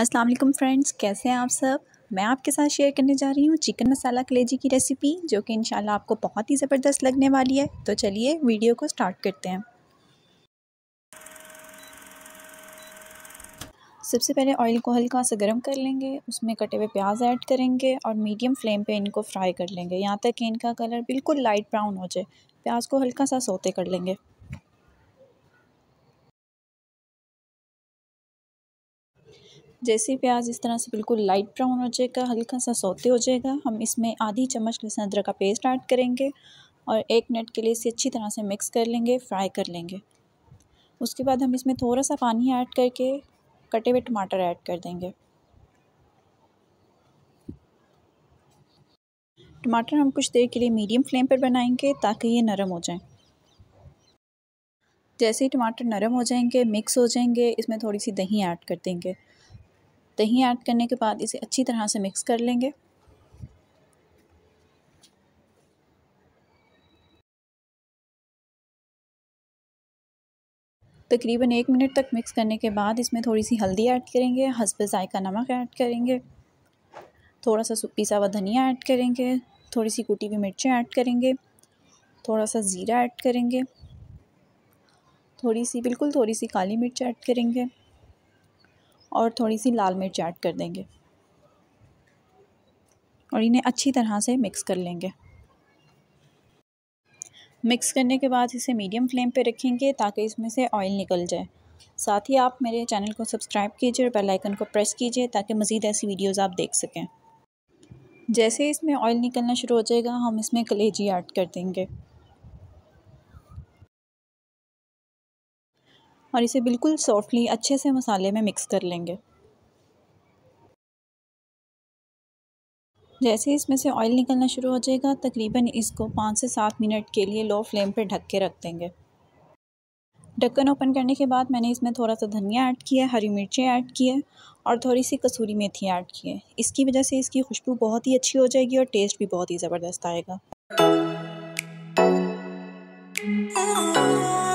अस्सलाम वालेकुम फ्रेंड्स कैसे हैं आप सब मैं आपके साथ शेयर करने जा रही हूँ चिकन मसाला कलेजी की रेसिपी जो कि इंशाल्लाह आपको बहुत ही ज़बरदस्त लगने वाली है तो चलिए वीडियो को स्टार्ट करते हैं सबसे पहले ऑयल को हल्का सा गर्म कर लेंगे उसमें कटे हुए प्याज ऐड करेंगे और मीडियम फ्लेम पे इनको फ्राई कर लेंगे यहाँ तक कि इनका कलर बिल्कुल लाइट ब्राउन हो जाए प्याज को हल्का सा सोते कर लेंगे जैसे प्याज इस तरह से बिल्कुल लाइट ब्राउन हो जाएगा हल्का सा सोते हो जाएगा हम इसमें आधी चम्मच लहसुन अदरक का पेस्ट ऐड करेंगे और एक मिनट के लिए इसे अच्छी तरह से मिक्स कर लेंगे फ्राई कर लेंगे उसके बाद हम इसमें थोड़ा सा पानी ऐड करके कटे हुए टमाटर ऐड कर देंगे टमाटर हम कुछ देर के लिए मीडियम फ्लेम पर बनाएंगे ताकि ये नरम हो जाएं जैसे ही टमाटर नरम हो जाएंगे मिक्स हो जाएंगे इसमें थोड़ी सी दही ऐड कर देंगे दही ऐड करने के बाद इसे अच्छी तरह से मिक्स कर लेंगे तकरीबन एक मिनट तक मिक्स करने के बाद इसमें थोड़ी सी हल्दी ऐड करेंगे हसब जायका नमक ऐड करेंगे थोड़ा सा पिसा हुआ धनिया ऐड करेंगे थोड़ी सी कुटी हुई मिर्चें ऐड करेंगे थोड़ा सा ज़ीरा ऐड करेंगे थोड़ी सी बिल्कुल थोड़ी सी काली मिर्च ऐड करेंगे और थोड़ी सी लाल मिर्च ऐड कर देंगे और इन्हें अच्छी तरह से मिक्स कर लेंगे मिक्स करने के बाद इसे मीडियम फ्लेम पे रखेंगे ताकि इसमें से ऑयल निकल जाए साथ ही आप मेरे चैनल को सब्सक्राइब कीजिए और बेल आइकन को प्रेस कीजिए ताकि मज़ीद ऐसी वीडियोस आप देख सकें जैसे इसमें ऑयल निकलना शुरू हो जाएगा हम इसमें कलेजी ऐड कर देंगे और इसे बिल्कुल सॉफ्टली अच्छे से मसाले में मिक्स कर लेंगे जैसे इसमें से ऑयल निकलना शुरू हो जाएगा तकरीबन इसको पाँच से सात मिनट के लिए लो फ्लेम पर ढक के रख देंगे ढक्कन ओपन करने के बाद मैंने इसमें थोड़ा सा धनिया ऐड किया हरी मिर्चें ऐड की है और थोड़ी सी कसूरी मेथी ऐड की है इसकी वजह से इसकी खुशबू बहुत ही अच्छी हो जाएगी और टेस्ट भी बहुत ही ज़बरदस्त आएगा oh,